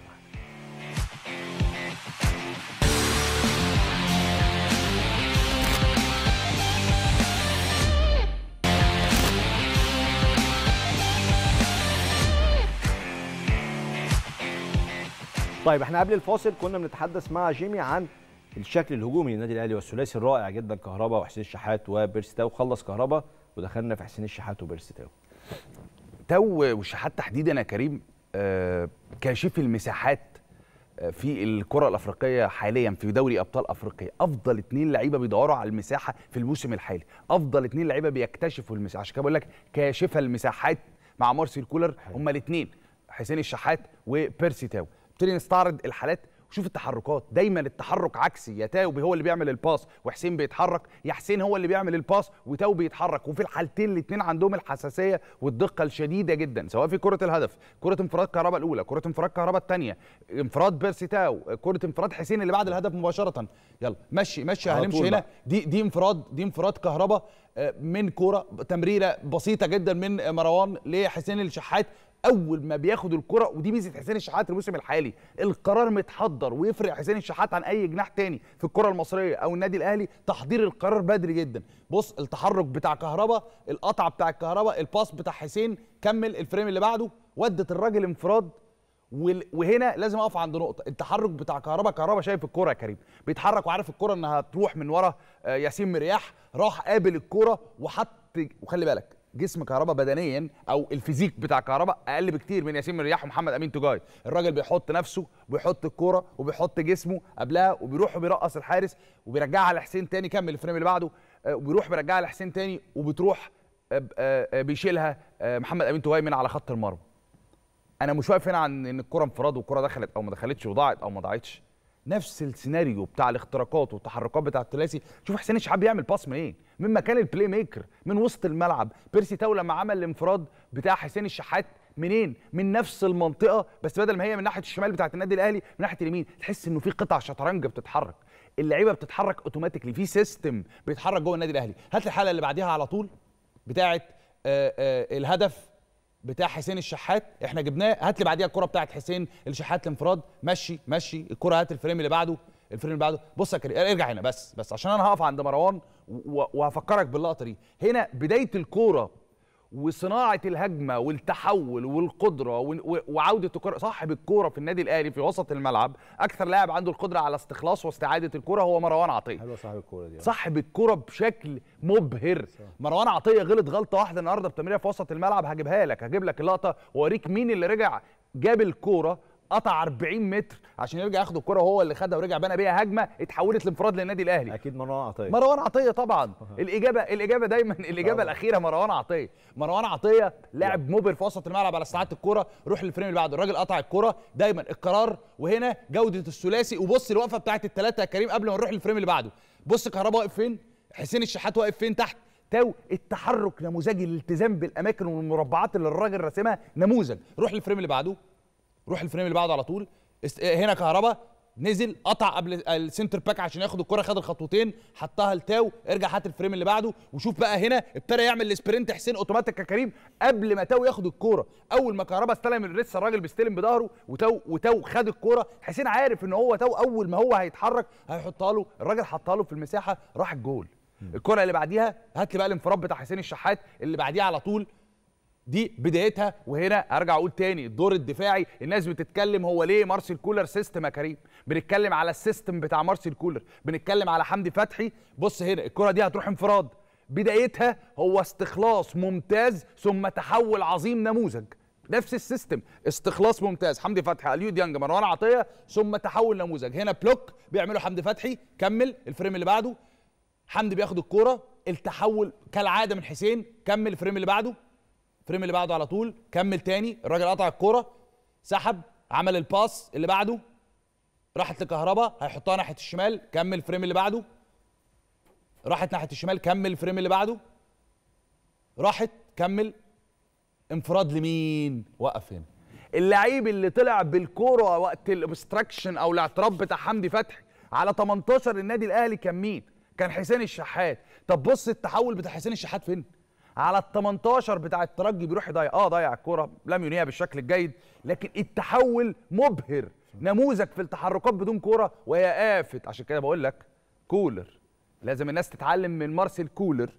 طيب احنا قبل الفاصل كنا بنتحدث مع جيمي عن الشكل الهجومي للنادي الاهلي والثلاثي الرائع جدا كهربا وحسين الشحات وبيرستاو خلص كهربا ودخلنا في حسين الشحات وبيرستاو تو والشحات تحديدا يا كريم آه، كاشف المساحات آه، في الكره الافريقيه حاليا في دوري ابطال افريقيا افضل اثنين لعيبه بيدوروا على المساحه في الموسم الحالي افضل اثنين لعيبه بيكتشفوا المساحه عشان كده بقول لك كاشفه المساحات مع مارسيل كولر هما الاثنين حسين الشحات وبيرسي تاو ابتدي نستعرض الحالات وشوف التحركات دايما التحرك عكسي يا تاوبي هو اللي بيعمل الباس وحسين بيتحرك يا حسين هو اللي بيعمل الباس وتاو بيتحرك وفي الحالتين الاثنين عندهم الحساسيه والدقه الشديده جدا سواء في كره الهدف كره انفراد كهربا الاولى كره انفراد كهربا الثانيه انفراد بيرسي تاو كره انفراد حسين اللي بعد الهدف مباشره يلا مشي مشي هنمشي هنا دي دي انفراد دي انفراد كهربا آه، من كرة تمريرة بسيطة جدا من مروان لحسين الشحات اول ما بياخد الكره ودي ميزه حسين الشحات الموسم الحالي القرار متحضر ويفرق حسين الشحات عن اي جناح تاني في الكره المصريه او النادي الاهلي تحضير القرار بدري جدا بص التحرك بتاع كهربا القطعه بتاع الكهربا الباس بتاع حسين كمل الفريم اللي بعده ودت الراجل انفراد وهنا لازم اقف عند نقطه التحرك بتاع كهربا كهربا شايف الكوره يا كريم بيتحرك وعارف الكوره انها تروح من ورا آه، ياسين مرياح راح قابل الكوره وحط وخلي بالك جسم كهرباء بدنيا او الفيزيك بتاع كهرباء اقل بكتير من ياسين مرياح ومحمد امين توجاي الراجل بيحط نفسه وبيحط الكوره وبيحط جسمه قبلها وبيروح وبيرقص الحارس وبيرجعها لحسين تاني كمل الفريم اللي بعده آه، وبيروح بيرجعها لحسين تاني وبتروح آه، آه، بيشيلها محمد امين توجاي من على خط المرمى انا مش واقف هنا عن ان الكره انفراد والكره دخلت او ما دخلتش وضاعت او ما ضاعتش نفس السيناريو بتاع الاختراقات والتحركات بتاع الثلاثي شوف حسين الشحات بيعمل باص منين من مكان البلاي ميكر من وسط الملعب بيرسي تاو لما عمل الانفراد بتاع حسين الشحات منين من نفس المنطقه بس بدل ما هي من ناحيه الشمال بتاعه النادي الاهلي من ناحيه اليمين تحس انه في قطع شطرنج بتتحرك اللعيبه بتتحرك اوتوماتيكلي في سيستم بيتحرك جوه النادي الاهلي هات الحلقه اللي بعديها على طول بتاعه آه، آه، الهدف بتاع حسين الشحات احنا جبناه هات لي بعديها الكره بتاعه حسين الشحات الانفراد مشي مشي الكره هات الفريم اللي بعده الفريم اللي بعده بص يا كريم ارجع هنا بس بس عشان انا هقف عند مروان وهفكرك باللقطه دي هنا بدايه الكوره وصناعه الهجمه والتحول والقدره وعوده الكره صاحب الكوره في النادي الاهلي في وسط الملعب اكثر لاعب عنده القدره على استخلاص واستعاده الكوره هو مروان عطيه حلو صاحب الكوره دي صاحب الكوره بشكل مبهر صح. مروان عطيه غلط غلطه واحده النهارده بتمريره في وسط الملعب هجيبها لك هجيب لك اللقطه واوريك مين اللي رجع جاب الكوره قطع 40 متر عشان يرجع ياخد الكره هو اللي خدها ورجع بنى بيها هجمه اتحولت لانفراد للنادي الاهلي اكيد مروان عطيه مروان عطيه طبعا الاجابه الاجابه دايما الاجابه طبعا. الاخيره مروان عطيه مروان عطيه لاعب مبهر في وسط الملعب على استعاده الكره روح للفريم اللي بعده الراجل قطع الكره دايما القرار وهنا جوده الثلاثي وبص الوقفه بتاعت الثلاثه يا كريم قبل ما نروح للفريم اللي بعده بص كهربا واقف فين حسين الشحات واقف فين تحت تاو التحرك نموذجي الالتزام بالاماكن والمربعات اللي الراجل راسمها نموذج روح للفريم اللي بعده روح الفريم اللي بعده على طول هنا كهربا نزل قطع قبل السنتر باك عشان ياخد الكره خد الخطوتين حطها لتاو ارجع هات الفريم اللي بعده وشوف بقى هنا ابتدى يعمل السبرنت حسين اوتوماتيك يا كريم قبل ما تاو ياخد الكوره اول ما كهربا استلم لسه الراجل بيستلم بظهره وتاو وتاو خد الكوره حسين عارف ان هو تاو اول ما هو هيتحرك هيحطها له الراجل حطها له في المساحه راح الجول الكره اللي بعديها هات لي بقى الانفراد بتاع حسين الشحات اللي بعديها على طول دي بدايتها وهنا ارجع اقول تاني الدور الدفاعي الناس بتتكلم هو ليه مارسيل كولر سيستم يا كريم بنتكلم على السيستم بتاع مارسيل كولر بنتكلم على حمدي فتحي بص هنا الكره دي هتروح انفراد بدايتها هو استخلاص ممتاز ثم تحول عظيم نموذج نفس السيستم استخلاص ممتاز حمدي فتحي اليو ديانج مروان عطيه ثم تحول نموذج هنا بلوك بيعمله حمدي فتحي كمل الفريم اللي بعده حمدي بياخد الكوره التحول كالعاده من حسين كمل الفريم اللي بعده الفريم اللي بعده على طول كمل تاني الراجل قطع الكوره سحب عمل الباس اللي بعده راحت لكهربا هيحطها ناحيه الشمال كمل الفريم اللي بعده راحت ناحيه الشمال كمل الفريم اللي بعده راحت كمل انفراد لمين وقف هنا اللعيب اللي طلع بالكوره وقت الابستراكشن او الاعتراف بتاع حمدي فتحي على 18 النادي الاهلي كان مين كان حسين الشحات طب بص التحول بتاع حسين الشحات فين على ال 18 بتاع الترجي بيروح يضيع اه ضيع الكوره لم ينهيها بالشكل الجيد لكن التحول مبهر نموذج في التحركات بدون كوره وهي آفت عشان كده بقول لك كولر لازم الناس تتعلم من مارسيل كولر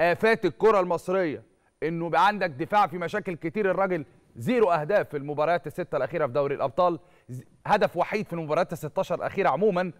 آفات الكره المصريه انه عندك دفاع في مشاكل كتير الراجل زيرو اهداف في المباريات السته الاخيره في دوري الابطال هدف وحيد في المباريات ال 16 الاخيره عموما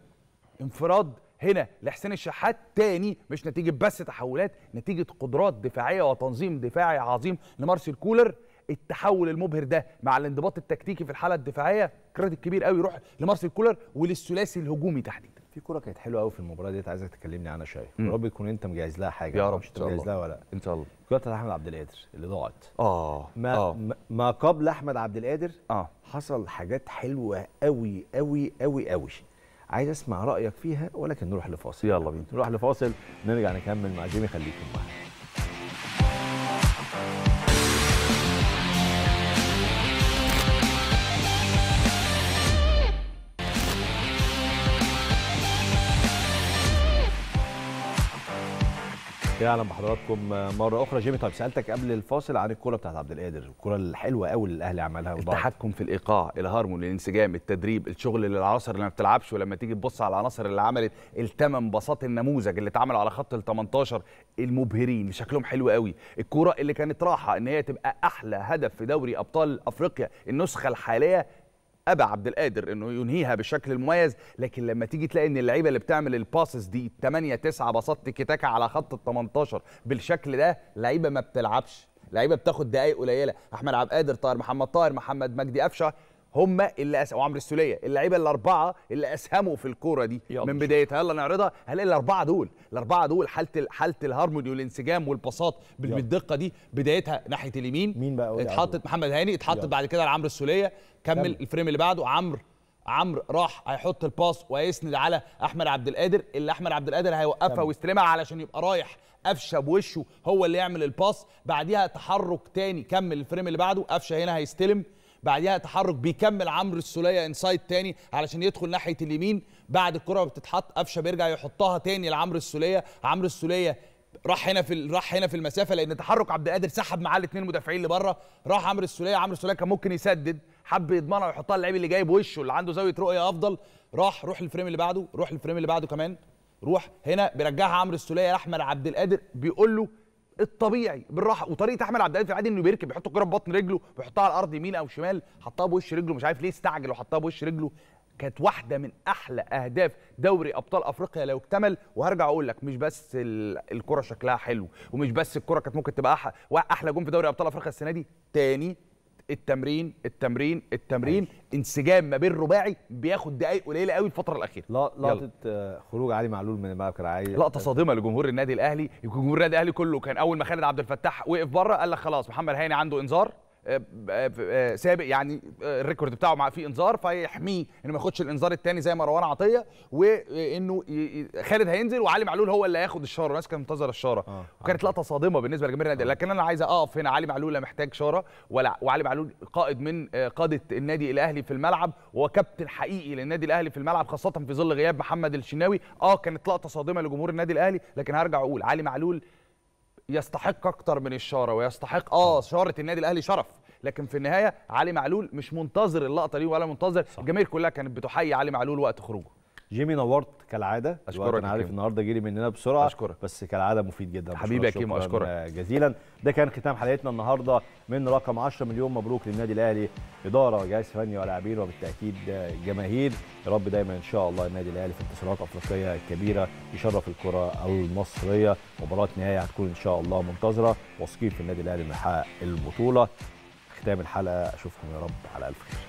انفراد هنا لحسين الشحات تاني مش نتيجه بس تحولات نتيجه قدرات دفاعيه وتنظيم دفاعي عظيم لمارسيل كولر التحول المبهر ده مع الانضباط التكتيكي في الحاله الدفاعيه كريدت كبير قوي يروح لمارسيل كولر وللثلاثي الهجومي تحديدا في كوره كانت حلوه قوي في المباراه ديت عايزك تكلمني عنها شويه يا رب تكون انت مجهز لها حاجه يا رب مجهز لها ولا ان شاء الله كره بتاعت احمد عبد القادر اللي ضاعت اه ما آه. ما قبل احمد عبد القادر اه حصل حاجات حلوه قوي قوي قوي قوي عايز اسمع رايك فيها ولكن نروح لفاصل يلا بينا نروح لفاصل نرجع نكمل مع جيمي خليكم معانا اهلا بحضراتكم مره اخرى جيمي طيب سالتك قبل الفاصل عن الكوره بتاعت عبد القادر الكوره الحلوه قوي اللي الاهلي عملها التحكم في الايقاع الهارمون الانسجام التدريب الشغل للعناصر اللي ما بتلعبش ولما تيجي تبص على العناصر اللي عملت الثمان باصات النموذج اللي اتعمل على خط ال 18 المبهرين شكلهم حلو قوي الكوره اللي كانت راحه ان هي تبقى احلى هدف في دوري ابطال افريقيا النسخه الحاليه ابى عبد القادر انه ينهيها بالشكل المميز لكن لما تيجي تلاقي ان اللعيبه اللي بتعمل الباسس دي 8 9 باصات تيكي تاكا على خط ال 18 بالشكل ده لعيبه ما بتلعبش لعيبه بتاخد دقائق قليله احمد عبد القادر طاهر محمد طاهر محمد مجدي قفشه هم اللي أس... وعمرو السوليه اللعيبه الاربعه اللي اسهموا في الكوره دي يلا. من بدايتها يلا نعرضها هنلاقي الاربعه دول الاربعه دول حاله ال... حاله الهارموني والانسجام والبساط بالدقه دي بدايتها ناحيه اليمين مين بقى اتحطت محمد هاني اتحطت بعد كده لعمرو السوليه كمل يلا. الفريم اللي بعده عمرو عمرو راح هيحط الباس وهيسند على احمد عبد القادر اللي احمد عبد القادر هيوقفها ويستلمها علشان يبقى رايح قفشه بوشه هو اللي يعمل الباس بعديها تحرك تاني كمل الفريم اللي بعده قفشه هنا هيستلم بعديها تحرك بيكمل عمرو السوليه انسايد تاني علشان يدخل ناحيه اليمين بعد الكره بتتحط قفشه بيرجع يحطها تاني لعمرو السوليه عمرو السوليه راح هنا في راح هنا في المسافه لان تحرك عبد القادر سحب معاه الاثنين مدافعين بره راح عمرو السوليه عمرو السوليه كان ممكن يسدد حب يضمنها ويحطها للعيب اللي جاي بوشه اللي عنده زاويه رؤيه افضل راح روح الفريم اللي بعده روح الفريم اللي بعده كمان روح هنا بيرجعها عمرو السوليه لاحمد عبد القادر بيقول له الطبيعي بالراحه وطريقه احمد عبد القادر في العادي انه بيركب بيحط الكوره ببطن رجله بيحطها على الارض يمين او شمال حطها بوش رجله مش عارف ليه استعجل وحطها بوش رجله كانت واحده من احلى اهداف دوري ابطال افريقيا لو اكتمل وهرجع اقول لك مش بس الكره شكلها حلو ومش بس الكره كانت ممكن تبقى احلى جون في دوري ابطال افريقيا السنه دي تاني التمرين التمرين التمرين انسجام ما بين رباعي بياخد دقائق قليله قوي الفتره الاخيره لا لقطه خروج علي معلول من الملعب كان لقطه صادمه لجمهور النادي الاهلي جمهور النادي الاهلي كله كان اول ما خالد عبد الفتاح وقف بره قال لك خلاص محمد هاني عنده انذار آه، آه، آه، سابق يعني الريكورد بتاعه مع فيه انذار فيحميه انه ما ياخدش الانذار الثاني زي مروان عطيه وانه خالد هينزل وعلي معلول هو اللي هياخد الشاره الناس كانت منتظره الشاره آه. وكانت لقطه صادمه بالنسبه لجماهير النادي آه. لكن انا عايز اقف هنا علي معلول لا محتاج شاره ولا وعلي معلول قائد من قاده النادي الاهلي في الملعب وكابتن حقيقي للنادي الاهلي في الملعب خاصه في ظل غياب محمد الشناوي اه كانت لقطه صادمه لجمهور النادي الاهلي لكن هرجع اقول علي معلول يستحق اكتر من الشاره ويستحق اه شاره النادي الاهلي شرف لكن في النهايه علي معلول مش منتظر اللقطه دي ولا منتظر الجماهير كلها كانت بتحيي علي معلول وقت خروجه جيمي نورت كالعاده اشكرك انا عارف النهارده جري مننا بسرعه اشكرك بس كالعاده مفيد جدا حبيبي يا كيمو اشكرك جزيلا ده كان ختام حلقتنا النهارده من رقم 10 مليون مبروك للنادي الاهلي اداره وجهاز فني ولاعبين وبالتاكيد جماهير يا رب دايما ان شاء الله النادي الاهلي في انتصارات افريقيه كبيره يشرف الكره المصريه مباراه نهائيه هتكون ان شاء الله منتظره واثقين في النادي الاهلي انه يحقق البطوله ختام الحلقه اشوفكم يا رب على الف خير